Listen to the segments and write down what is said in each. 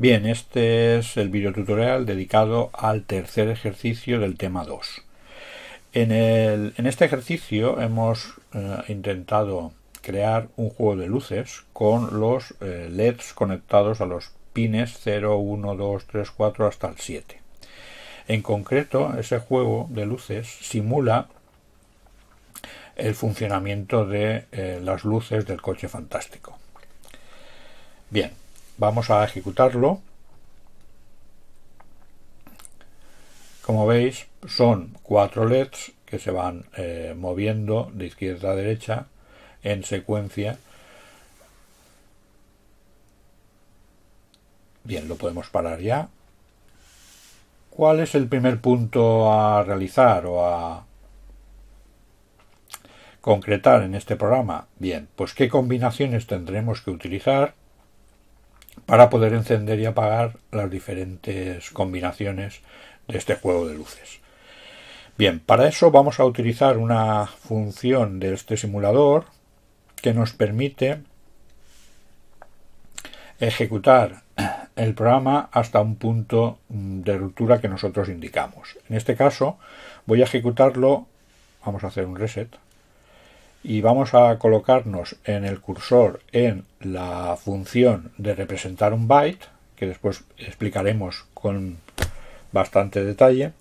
Bien, este es el video tutorial dedicado al tercer ejercicio del tema 2. En, este ejercicio hemos eh, intentado crear un juego de luces con los eh, LEDs conectados a los pines 0, 1, 2, 3, 4 hasta el 7. En concreto, ese juego de luces simula el funcionamiento de eh, las luces del coche fantástico. Bien, Vamos a ejecutarlo. Como veis, son cuatro LEDs que se van eh, moviendo de izquierda a derecha en secuencia. Bien, lo podemos parar ya. ¿Cuál es el primer punto a realizar o a concretar en este programa? Bien, pues qué combinaciones tendremos que utilizar para poder encender y apagar las diferentes combinaciones de este juego de luces. Bien, para eso vamos a utilizar una función de este simulador que nos permite ejecutar el programa hasta un punto de ruptura que nosotros indicamos. En este caso voy a ejecutarlo, vamos a hacer un reset, y vamos a colocarnos en el cursor en la función de representar un byte, que después explicaremos con bastante detalle.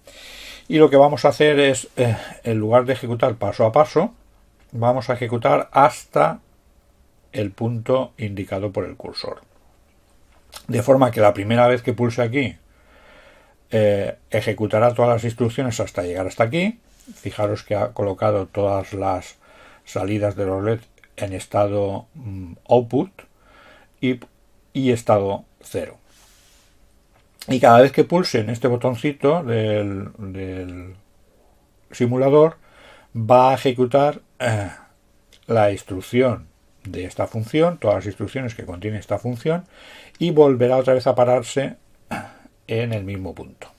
Y lo que vamos a hacer es, eh, en lugar de ejecutar paso a paso, vamos a ejecutar hasta el punto indicado por el cursor. De forma que la primera vez que pulse aquí, eh, ejecutará todas las instrucciones hasta llegar hasta aquí. Fijaros que ha colocado todas las salidas de los LED en estado mm, output y, estado cero. Y cada vez que pulsen este botoncito del, simulador, va a ejecutar eh, la instrucción de esta función, todas las instrucciones que contiene esta función, y volverá otra vez a pararse en el mismo punto.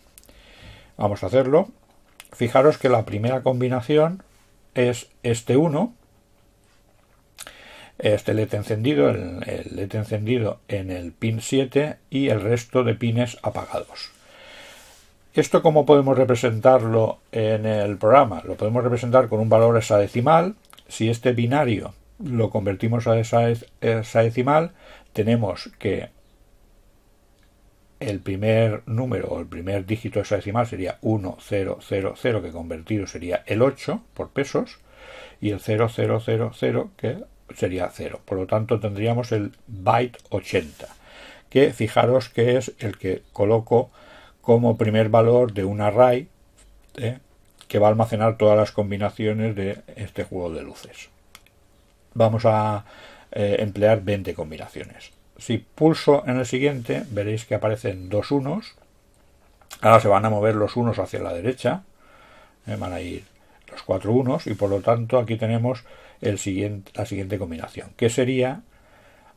Vamos a hacerlo. Fijaros que la primera combinación es este 1, este LED encendido, el, el, encendido en el pin 7 y el resto de pines apagados. ¿Esto cómo podemos representarlo en el programa? Lo podemos representar con un valor hexadecimal. Si este binario lo convertimos a hexadecimal, tenemos que el primer número o el primer dígito decimal sería 1000, que convertido sería el 8 por pesos, y el 0000 que sería 0. Por lo tanto, tendríamos el byte 80, que fijaros que es el que coloco como primer valor de un array eh, que va a almacenar todas las combinaciones de este juego de luces. Vamos a eh, emplear 20 combinaciones. Si pulso en el siguiente, veréis que aparecen dos unos. Ahora se van a mover los unos hacia la derecha. Eh, van a ir los cuatro unos y por lo tanto aquí tenemos la siguiente combinación, que sería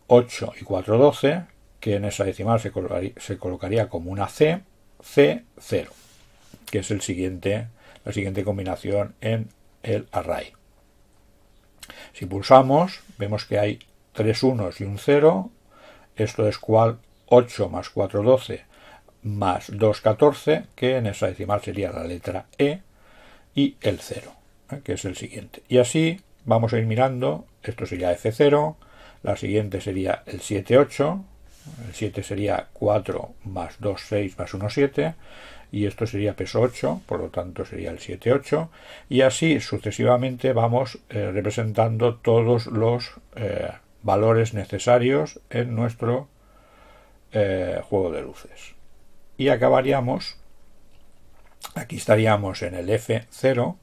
8 y 4, 12, que en esa decimal se colocaría, como una C, C0, que es el siguiente, la siguiente combinación en el array. Si pulsamos, vemos que hay tres unos y un 0, esto es cual 8 más 4, 12, más 2, 14, que en esa decimal sería la letra E, y el 0, ¿eh? que es el siguiente. Y así vamos a ir mirando, esto sería F0, la siguiente sería el 7, 8, el 7 sería 4 más 2, 6 más 1, 7, y esto sería peso 8, por lo tanto sería el 7, 8, y así sucesivamente vamos eh, representando todos los... Eh, valores necesarios en nuestro eh, juego de luces. Y acabaríamos, aquí estaríamos en el F0,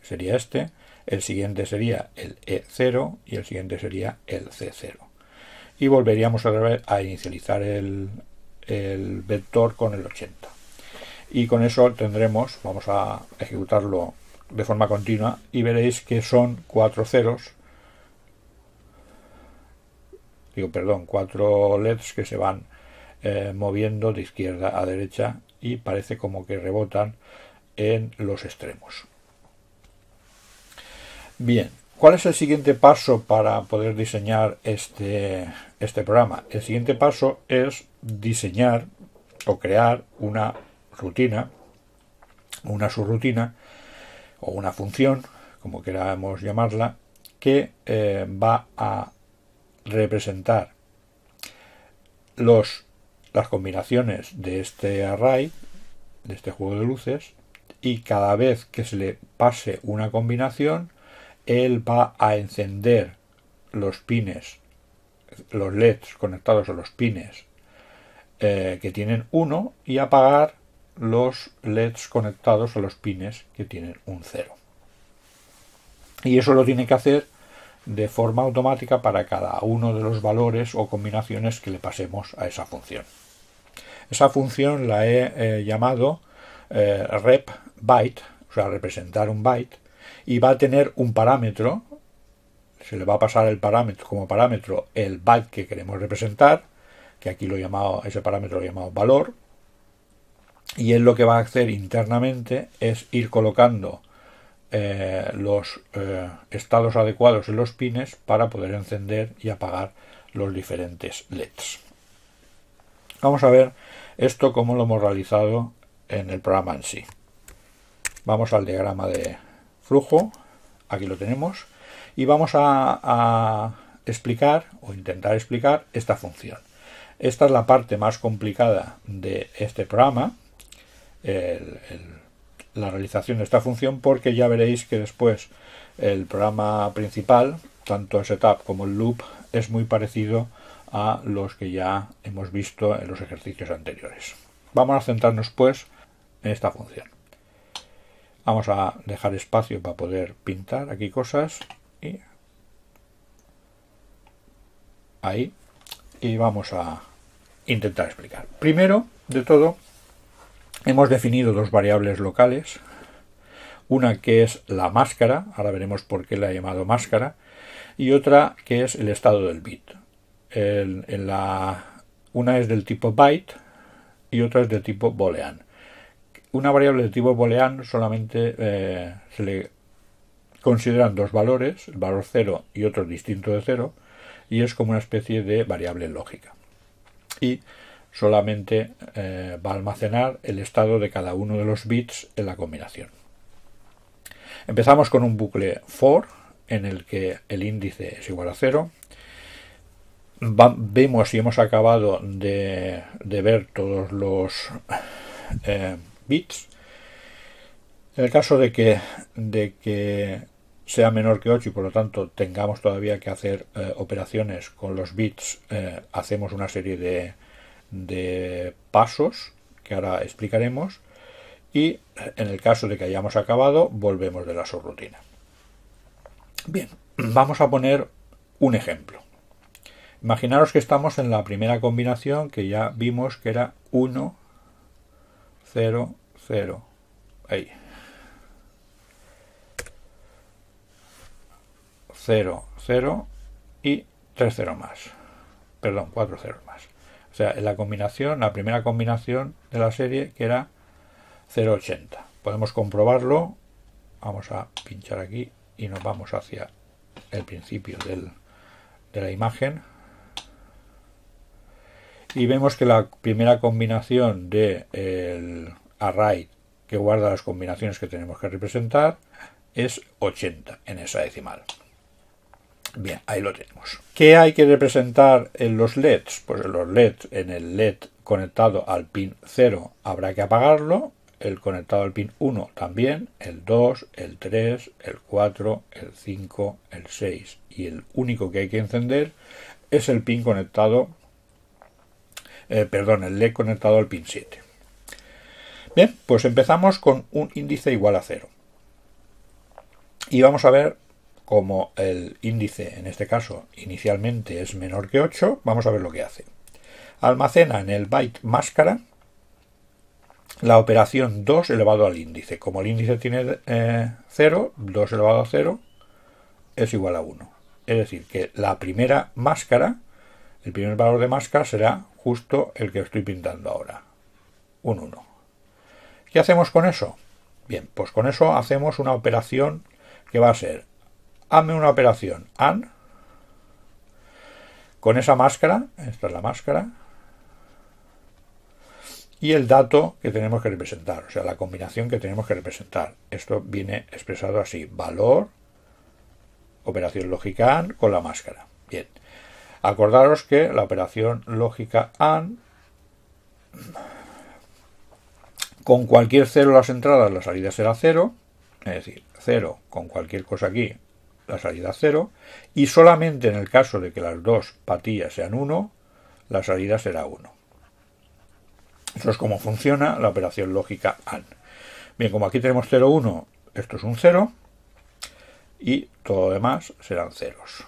que sería este, el siguiente sería el E0 y el siguiente sería el C0. Y volveríamos otra a inicializar el, el vector con el 80. Y con eso tendremos, vamos a ejecutarlo de forma continua y veréis que son cuatro ceros digo, perdón, cuatro LEDs que se van eh, moviendo de izquierda a derecha y parece como que rebotan en los extremos. Bien, ¿cuál es el siguiente paso para poder diseñar este, este programa? El siguiente paso es diseñar o crear una rutina, una subrutina o una función, como queramos llamarla, que eh, va a representar los, las combinaciones de este array, de este juego de luces, y cada vez que se le pase una combinación, él va a encender los pines, los LEDs conectados a los pines eh, que tienen uno y apagar los LEDs conectados a los pines que tienen un 0. Y eso lo tiene que hacer de forma automática para cada uno de los valores o combinaciones que le pasemos a esa función. Esa función la he eh, llamado eh, repByte, byte, o sea, representar un byte, y va a tener un parámetro, se le va a pasar el parámetro como parámetro el byte que queremos representar, que aquí lo he llamado, ese parámetro lo he llamado valor, y él lo que va a hacer internamente es ir colocando eh, los eh, estados adecuados en los pines para poder encender y apagar los diferentes LEDs. Vamos a ver esto cómo lo hemos realizado en el programa en sí. Vamos al diagrama de flujo, aquí lo tenemos, y vamos a, explicar o intentar explicar esta función. Esta es la parte más complicada de este programa, el la realización de esta función porque ya veréis que después el programa principal, tanto el setup como el loop, es muy parecido a los que ya hemos visto en los ejercicios anteriores. Vamos a centrarnos pues en esta función. Vamos a dejar espacio para poder pintar aquí cosas y ahí y vamos a intentar explicar. Primero de todo Hemos definido dos variables locales, una que es la máscara, ahora veremos por qué la he llamado máscara, y otra que es el estado del bit. una es del tipo byte y otra es del tipo boolean. Una variable de tipo boolean solamente eh, se le consideran dos valores, el valor 0 y otro distinto de 0, y es como una especie de variable lógica. Y solamente eh, va a almacenar el estado de cada uno de los bits en la combinación. Empezamos con un bucle for en el que el índice es igual a 0. Vemos si hemos acabado de, ver todos los eh, bits. En el caso de que, de que sea menor que 8 y por lo tanto tengamos todavía que hacer eh, operaciones con los bits, hacemos una serie de, de pasos que ahora explicaremos y en el caso de que hayamos acabado volvemos de la subrutina. Bien, vamos a poner un ejemplo. Imaginaros que estamos en la primera combinación que ya vimos que era 1, 0, 0. Ahí. 0, 0 y 3 0 más. Perdón, 4 0 más. O sea, la combinación, la primera combinación de la serie que era 0,80. Podemos comprobarlo. Vamos a pinchar aquí y nos vamos hacia el principio de la imagen. Y vemos que la primera combinación del array que guarda las combinaciones que tenemos que representar es 80 en esa decimal. Bien, ahí lo tenemos. ¿Qué hay que representar en los LEDs? Pues en los LEDs, en el LED conectado al pin 0 habrá que apagarlo, el conectado al pin 1 también, el 2, el 3, el 4, el 5, el 6 y el único que hay que encender es el pin conectado, eh, perdón, el LED conectado al pin 7. Bien, pues empezamos con un índice igual a 0. Y vamos a ver como el índice en este caso inicialmente es menor que 8, vamos a ver lo que hace. Almacena en el byte máscara la operación 2 elevado al índice. Como el índice tiene 0, eh, 2 elevado a 0 es igual a 1. Es decir, que la primera máscara, el primer valor de máscara será justo el que estoy pintando ahora, un 1. ¿Qué hacemos con eso? Bien, pues con eso hacemos una operación que va a ser hazme una operación. An. Con esa máscara, esta es la máscara, y el dato que tenemos que representar, o sea, la combinación que tenemos que representar. Esto viene expresado así, valor, operación lógica AND con la máscara. Bien, acordaros que la operación lógica AND con cualquier cero las entradas, la salida será cero, es decir, cero con cualquier cosa aquí la salida 0, y solamente en el caso de que las dos patillas sean 1, la salida será 1. Eso es como funciona la operación lógica AND. Bien, como aquí tenemos 0, 1, esto es un 0, y todo lo demás serán ceros.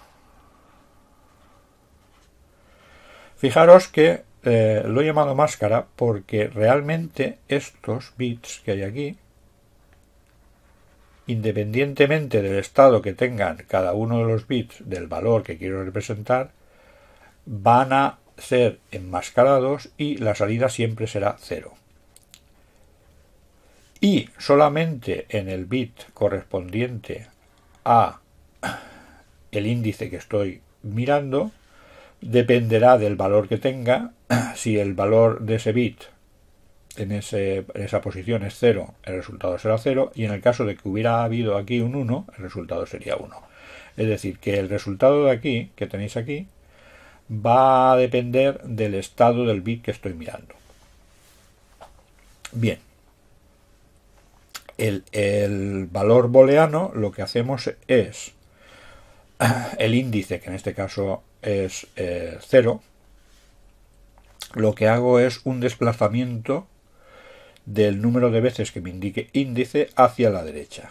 Fijaros que eh, lo he llamado máscara porque realmente estos bits que hay aquí independientemente del estado que tengan cada uno de los bits del valor que quiero representar, van a ser enmascarados y la salida siempre será cero. Y solamente en el bit correspondiente a el índice que estoy mirando, dependerá del valor que tenga, si el valor de ese bit en, esa posición es 0, el resultado será 0, y en el caso de que hubiera habido aquí un 1, el resultado sería 1. Es decir, que el resultado de aquí, que tenéis aquí, va a depender del estado del bit que estoy mirando. Bien. El, valor booleano lo que hacemos es el índice, que en este caso es 0, eh, lo que hago es un desplazamiento del número de veces que me indique índice hacia la derecha.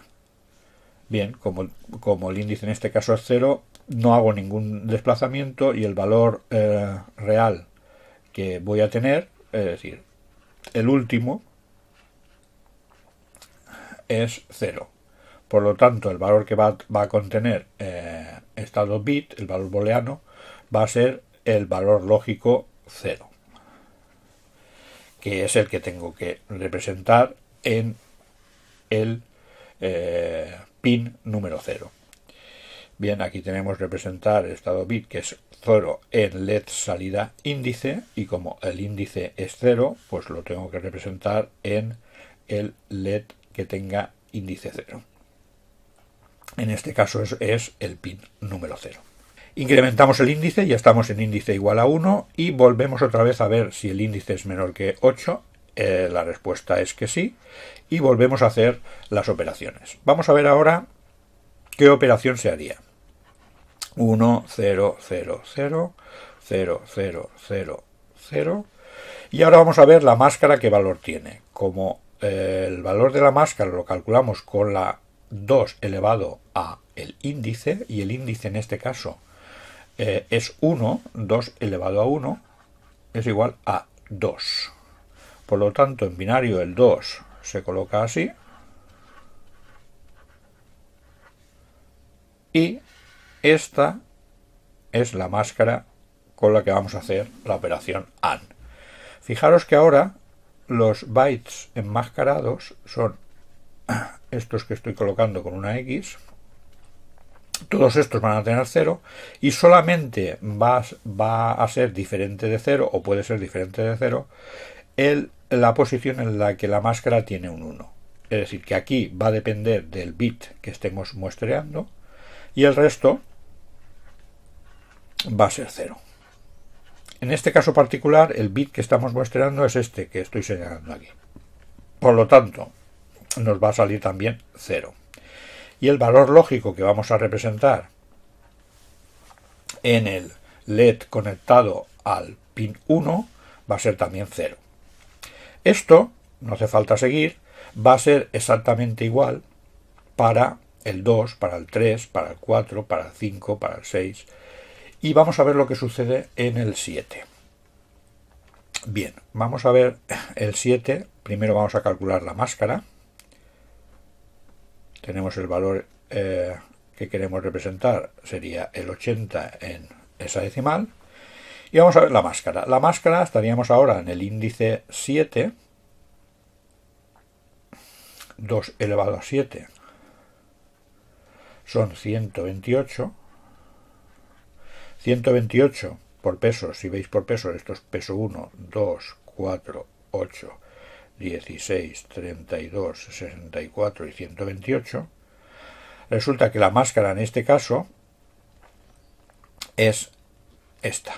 Bien, como, como el índice en este caso es 0, no hago ningún desplazamiento y el valor eh, real que voy a tener, es decir, el último, es 0. Por lo tanto, el valor que va, a contener eh, estado bit, el valor booleano, va a ser el valor lógico 0 que es el que tengo que representar en el eh, pin número 0. Bien, aquí tenemos representar el estado bit que es 0 en LED salida índice y como el índice es 0, pues lo tengo que representar en el LED que tenga índice 0. En este caso es, es el pin número 0. Incrementamos el índice, ya estamos en índice igual a 1 y volvemos otra vez a ver si el índice es menor que 8. Eh, la respuesta es que sí. Y volvemos a hacer las operaciones. Vamos a ver ahora qué operación se haría. 1, 0, 0, 0, 0, 0, 0, 0. Y ahora vamos a ver la máscara qué valor tiene. Como eh, el valor de la máscara lo calculamos con la 2 elevado a el índice, y el índice en este caso eh, es 1, 2 elevado a 1 es igual a 2. Por lo tanto, en binario el 2 se coloca así. Y esta es la máscara con la que vamos a hacer la operación AND. Fijaros que ahora los bytes enmascarados son estos que estoy colocando con una X, todos estos van a tener cero y solamente va, a ser diferente de cero o puede ser diferente de cero la posición en la que la máscara tiene un 1. Es decir, que aquí va a depender del bit que estemos muestreando y el resto va a ser cero. En este caso particular, el bit que estamos muestreando es este que estoy señalando aquí. Por lo tanto, nos va a salir también cero y el valor lógico que vamos a representar en el LED conectado al pin 1 va a ser también 0. Esto, no hace falta seguir, va a ser exactamente igual para el 2, para el 3, para el 4, para el 5, para el 6 y vamos a ver lo que sucede en el 7. Bien, vamos a ver el 7, primero vamos a calcular la máscara tenemos el valor eh, que queremos representar, sería el 80 en esa decimal. Y vamos a ver la máscara. La máscara estaríamos ahora en el índice 7, 2 elevado a 7 son 128. 128 por peso, si veis por peso, esto es peso 1, 2, 4, 8, 16, 32, 64 y 128, resulta que la máscara en este caso es esta.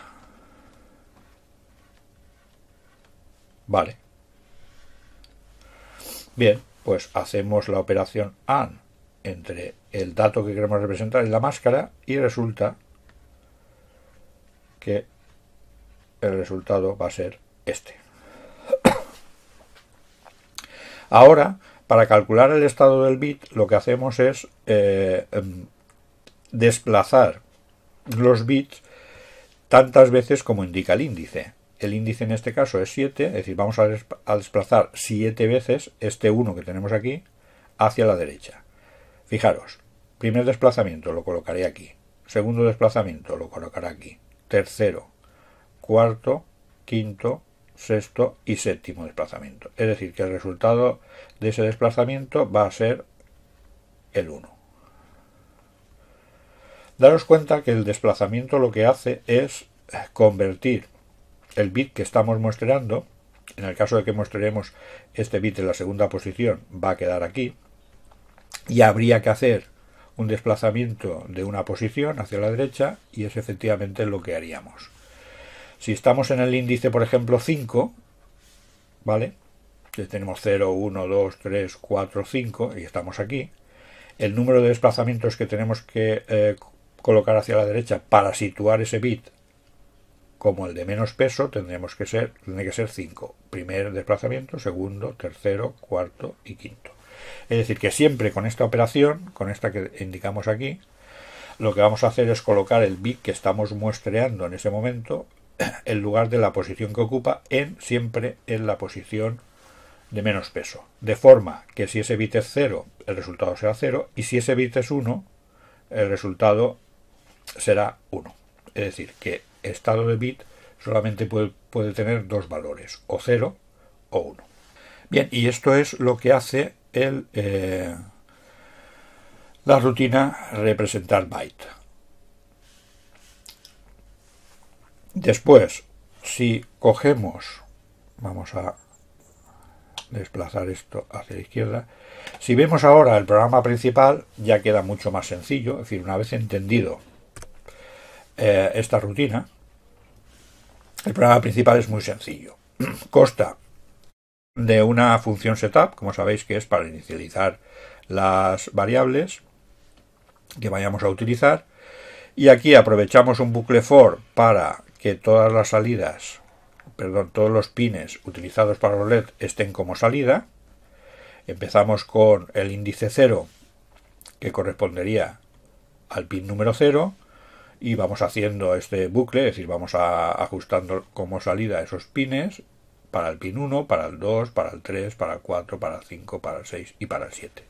Vale. Bien, pues hacemos la operación AND entre el dato que queremos representar y la máscara y resulta que el resultado va a ser este. Ahora, para calcular el estado del bit, lo que hacemos es eh, em, desplazar los bits tantas veces como indica el índice. El índice en este caso es 7, es decir, vamos a desplazar 7 veces este 1 que tenemos aquí hacia la derecha. Fijaros, primer desplazamiento lo colocaré aquí, segundo desplazamiento lo colocaré aquí, tercero, cuarto, quinto, sexto y séptimo desplazamiento. Es decir, que el resultado de ese desplazamiento va a ser el 1. Daros cuenta que el desplazamiento lo que hace es convertir el bit que estamos mostrando, en el caso de que mostremos este bit en la segunda posición, va a quedar aquí, y habría que hacer un desplazamiento de una posición hacia la derecha, y es efectivamente lo que haríamos. Si estamos en el índice, por ejemplo, 5, ¿vale? tenemos 0, 1, 2, 3, 4, 5 y estamos aquí. El número de desplazamientos que tenemos que eh, colocar hacia la derecha para situar ese bit como el de menos peso tendremos que ser, tiene que ser 5. Primer desplazamiento, segundo, tercero, cuarto y quinto. Es decir, que siempre con esta operación, con esta que indicamos aquí, lo que vamos a hacer es colocar el bit que estamos muestreando en ese momento el lugar de la posición que ocupa en siempre en la posición de menos peso. De forma que si ese bit es 0, el resultado será 0, y si ese bit es 1, el resultado será 1. Es decir, que estado de bit solamente puede, tener dos valores, o 0 o 1. Bien, y esto es lo que hace eh, la rutina representar byte. Después, si cogemos, vamos a desplazar esto hacia la izquierda, si vemos ahora el programa principal, ya queda mucho más sencillo, es decir, una vez entendido eh, esta rutina, el programa principal es muy sencillo. Consta de una función setup, como sabéis que es para inicializar las variables que vayamos a utilizar, y aquí aprovechamos un bucle for para que todas las salidas, perdón, todos los pines utilizados para los LED estén como salida. Empezamos con el índice 0, que correspondería al pin número 0, y vamos haciendo este bucle, es decir, vamos ajustando como salida esos pines para el pin 1, para el 2, para el 3, para el 4, para el 5, para el 6 y para el 7.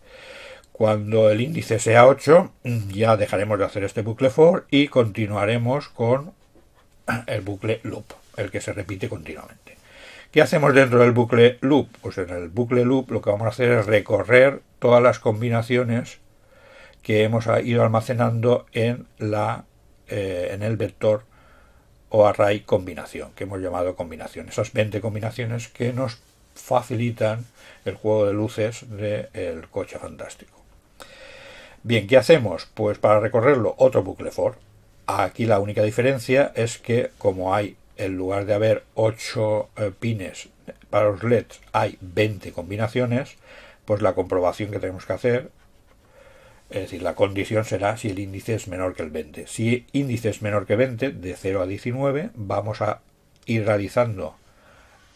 Cuando el índice sea 8, ya dejaremos de hacer este bucle for y continuaremos con el bucle loop, el que se repite continuamente. ¿Qué hacemos dentro del bucle loop? Pues en el bucle loop lo que vamos a hacer es recorrer todas las combinaciones que hemos ido almacenando en, la, eh, en el vector o array combinación, que hemos llamado combinación. Esas 20 combinaciones que nos facilitan el juego de luces del coche fantástico. Bien, ¿qué hacemos? Pues para recorrerlo, otro bucle for. Aquí la única diferencia es que como hay, en lugar de haber 8 eh, pines para los LEDs, hay 20 combinaciones, pues la comprobación que tenemos que hacer, es decir, la condición será si el índice es menor que el 20. Si el índice es menor que 20, de 0 a 19, vamos a ir realizando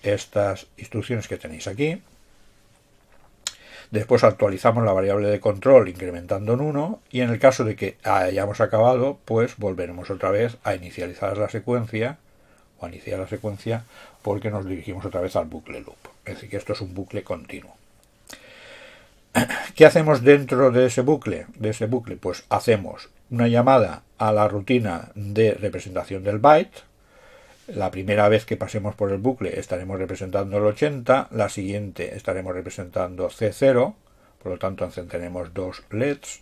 estas instrucciones que tenéis aquí Después actualizamos la variable de control incrementando en 1 y en el caso de que hayamos acabado, pues volveremos otra vez a inicializar la secuencia o a iniciar la secuencia porque nos dirigimos otra vez al bucle loop. Es decir, que esto es un bucle continuo. ¿Qué hacemos dentro de ese bucle? De ese bucle, pues hacemos una llamada a la rutina de representación del byte, la primera vez que pasemos por el bucle estaremos representando el 80, la siguiente estaremos representando C0, por lo tanto encenderemos dos LEDs,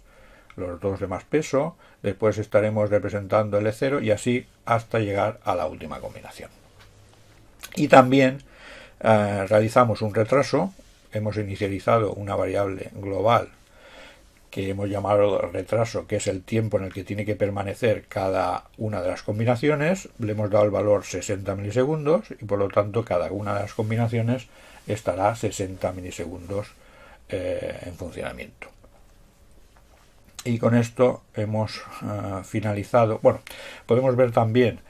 los dos de más peso, después estaremos representando L0 e y así hasta llegar a la última combinación. Y también eh, realizamos un retraso, hemos inicializado una variable global que hemos llamado retraso, que es el tiempo en el que tiene que permanecer cada una de las combinaciones, le hemos dado el valor 60 milisegundos y por lo tanto cada una de las combinaciones estará 60 milisegundos eh, en funcionamiento. Y con esto hemos ah, finalizado. Bueno, podemos ver también,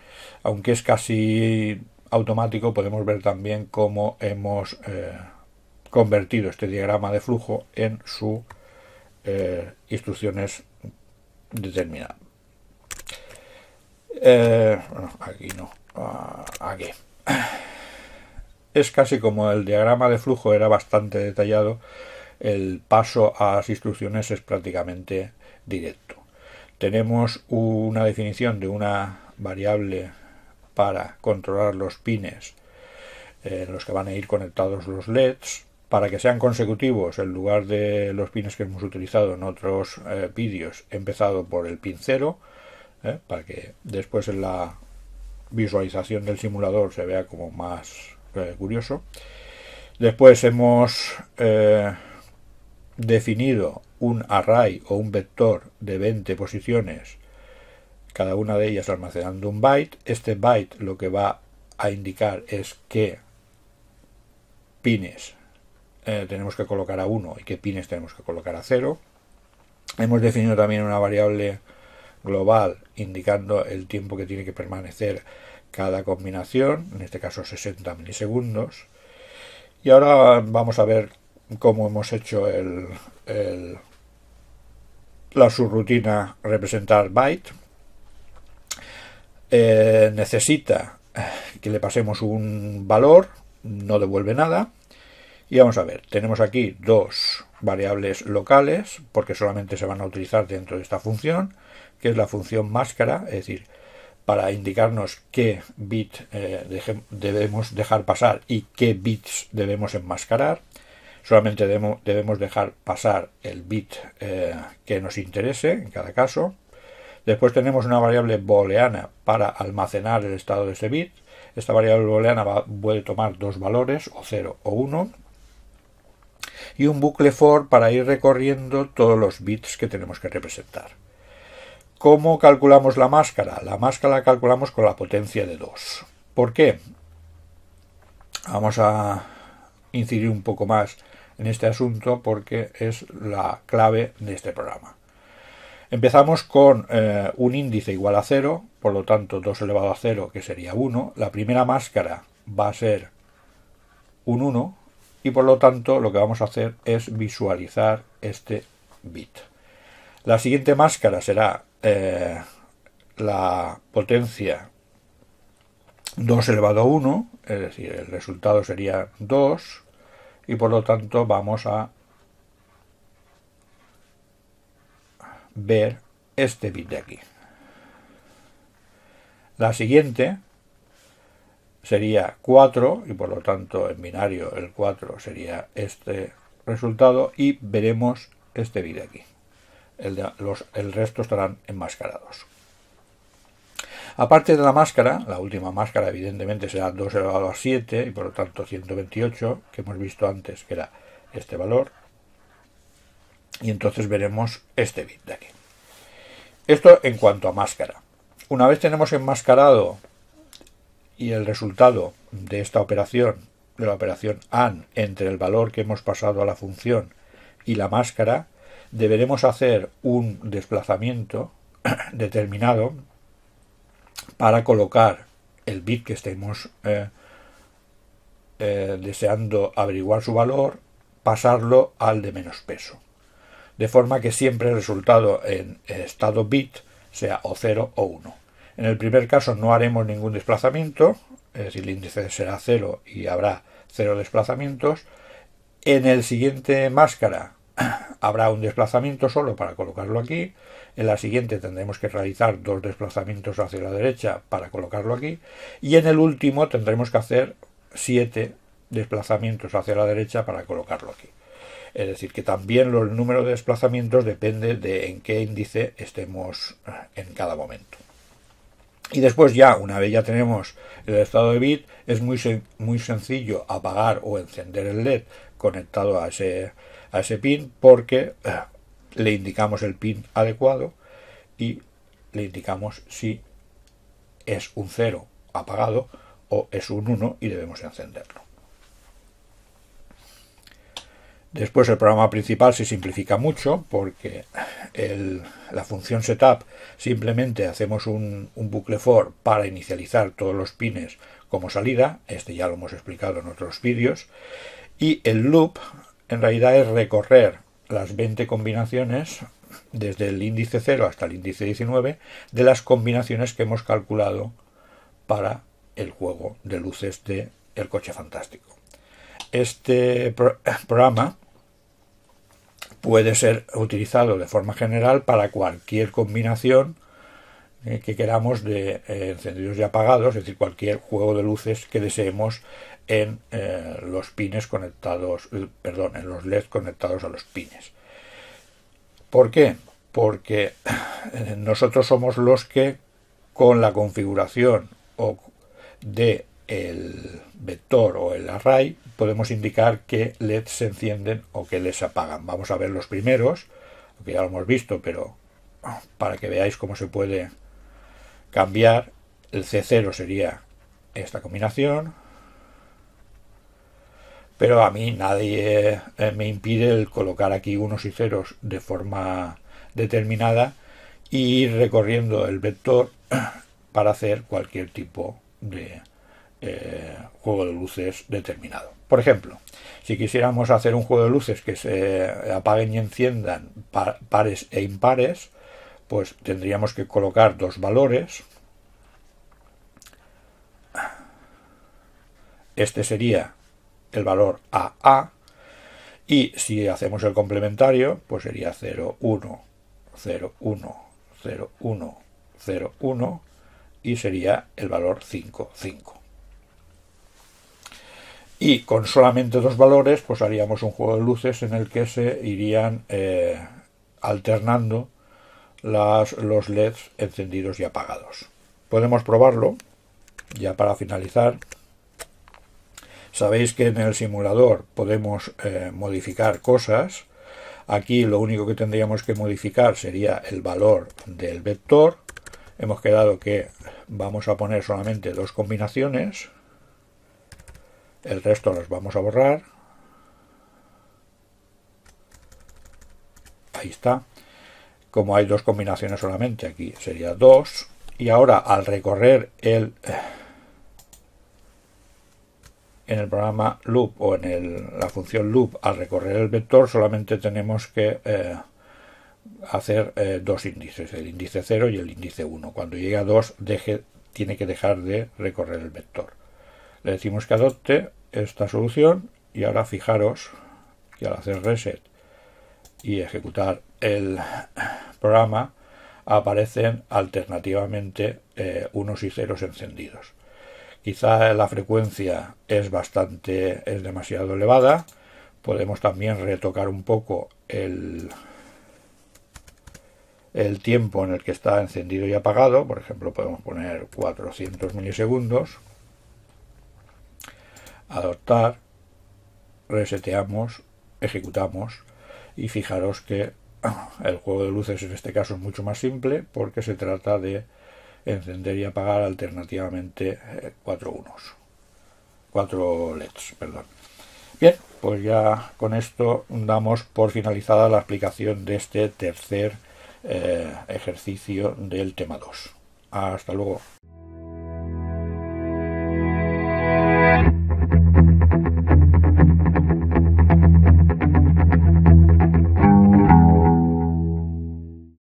aunque es casi automático, podemos ver también cómo hemos eh, convertido este diagrama de flujo en su eh, instrucciones determinadas. Eh, bueno, aquí no, ah, aquí. Es casi como el diagrama de flujo era bastante detallado, el paso a las instrucciones es prácticamente directo. Tenemos una definición de una variable para controlar los pines eh, en los que van a ir conectados los LEDs para que sean consecutivos en lugar de los pines que hemos utilizado en otros eh, vídeos, vídeos, empezado por el pin 0, eh, para que después en la visualización del simulador se vea como más eh, curioso. Después hemos definido un array o un vector de 20 posiciones, cada una de ellas almacenando un byte. Este byte lo que va a indicar es que pines eh, tenemos que colocar a 1 y qué pines tenemos que colocar a 0. Hemos definido también una variable global indicando el tiempo que tiene que permanecer cada combinación, en este caso 60 milisegundos. Y ahora vamos a ver cómo hemos hecho el, la subrutina representar byte. Eh, necesita que le pasemos un valor, no devuelve nada. Y vamos a ver, tenemos aquí dos variables locales, porque solamente se van a utilizar dentro de esta función, que es la función máscara, es decir, para indicarnos qué bit eh, debemos dejar pasar y qué bits debemos enmascarar. Solamente debemos dejar pasar el bit eh, que nos interese en cada caso. Después tenemos una variable booleana para almacenar el estado de ese bit. Esta variable booleana puede tomar dos valores, o 0 o 1 y un bucle for para ir recorriendo todos los bits que tenemos que representar. ¿Cómo calculamos la máscara? La máscara la calculamos con la potencia de 2. ¿Por qué? Vamos a incidir un poco más en este asunto porque es la clave de este programa. Empezamos con eh, un índice igual a 0, por lo tanto 2 elevado a 0 que sería 1. La primera máscara va a ser un 1 y por lo tanto lo que vamos a hacer es visualizar este bit. La siguiente máscara será eh, la potencia 2 elevado a 1, es decir, el resultado sería 2 y por lo tanto vamos a ver este bit de aquí. La siguiente sería 4 y por lo tanto en binario el 4 sería este resultado y veremos este bit de aquí. El, resto estarán enmascarados. Aparte de la máscara, la última máscara evidentemente será 2 elevado a 7 y por lo tanto 128, que hemos visto antes que era este valor. Y entonces veremos este bit de aquí. Esto en cuanto a máscara. Una vez tenemos enmascarado y el resultado de esta operación, de la operación AND, entre el valor que hemos pasado a la función y la máscara, deberemos hacer un desplazamiento determinado para colocar el bit que estemos eh, eh, deseando averiguar su valor, pasarlo al de menos peso. De forma que siempre el resultado en estado bit sea o 0 o 1. En el primer caso no haremos ningún desplazamiento, es decir, el índice será cero y habrá cero desplazamientos. En el siguiente máscara habrá un desplazamiento solo para colocarlo aquí. En la siguiente tendremos que realizar dos desplazamientos hacia la derecha para colocarlo aquí. Y en el último tendremos que hacer siete desplazamientos hacia la derecha para colocarlo aquí. Es decir, que también el número de desplazamientos depende de en qué índice estemos en cada momento. Y después ya, una vez ya tenemos el estado de bit, es muy, muy sencillo apagar o encender el LED conectado a ese, a ese pin porque eh, le indicamos el pin adecuado y le indicamos si es un 0 apagado o es un 1 y debemos encenderlo. Después el programa principal se simplifica mucho porque la función setup simplemente hacemos un, bucle for para inicializar todos los pines como salida, este ya lo hemos explicado en otros vídeos, y el loop en realidad es recorrer las 20 combinaciones desde el índice 0 hasta el índice 19 de las combinaciones que hemos calculado para el juego de luces de El Coche Fantástico. Este programa puede ser utilizado de forma general para cualquier combinación eh, que queramos de eh, encendidos y apagados, es decir, cualquier juego de luces que deseemos en eh, los pines conectados, perdón, en los LEDs conectados a los pines. ¿Por qué? Porque nosotros somos los que con la configuración de el vector o el array, podemos indicar que LEDs se encienden o que les se apagan. Vamos a ver los primeros, que ya lo hemos visto, pero para que veáis cómo se puede cambiar, el C0 sería esta combinación, pero a mí nadie eh, me impide el colocar aquí unos y ceros de forma determinada y ir recorriendo el vector para hacer cualquier tipo de eh, juego de luces determinado. Por ejemplo, si quisiéramos hacer un juego de luces que se apaguen y enciendan pares e impares, pues tendríamos que colocar dos valores. Este sería el valor AA y si hacemos el complementario, pues sería 0, 1, 0, 1, 0, 1, 1 y sería el valor 5, 5 y con solamente dos valores pues haríamos un juego de luces en el que se irían eh, alternando los LEDs encendidos y apagados. Podemos probarlo ya para finalizar. Sabéis que en el simulador podemos eh, modificar cosas. Aquí lo único que tendríamos que modificar sería el valor del vector. Hemos quedado que vamos a poner solamente dos combinaciones el resto los vamos a borrar. Ahí está. Como hay dos combinaciones solamente, aquí sería 2. Y ahora al recorrer el en el programa loop o en la función loop al recorrer el vector solamente tenemos que eh, hacer eh, dos índices, el índice 0 y el índice 1. Cuando llegue a 2 tiene que dejar de recorrer el vector. Le decimos que adopte esta solución y ahora fijaros que al hacer reset y ejecutar el programa aparecen alternativamente eh, unos y ceros encendidos. Quizá la frecuencia es bastante, es demasiado elevada. Podemos también retocar un poco el, el tiempo en el que está encendido y apagado. Por ejemplo, podemos poner 400 milisegundos, adoptar, reseteamos, ejecutamos y fijaros que el juego de luces en este caso es mucho más simple porque se trata de encender y apagar alternativamente eh, cuatro unos, cuatro LEDs, perdón. Bien, pues ya con esto damos por finalizada la explicación de este tercer eh, ejercicio del tema 2. Hasta luego.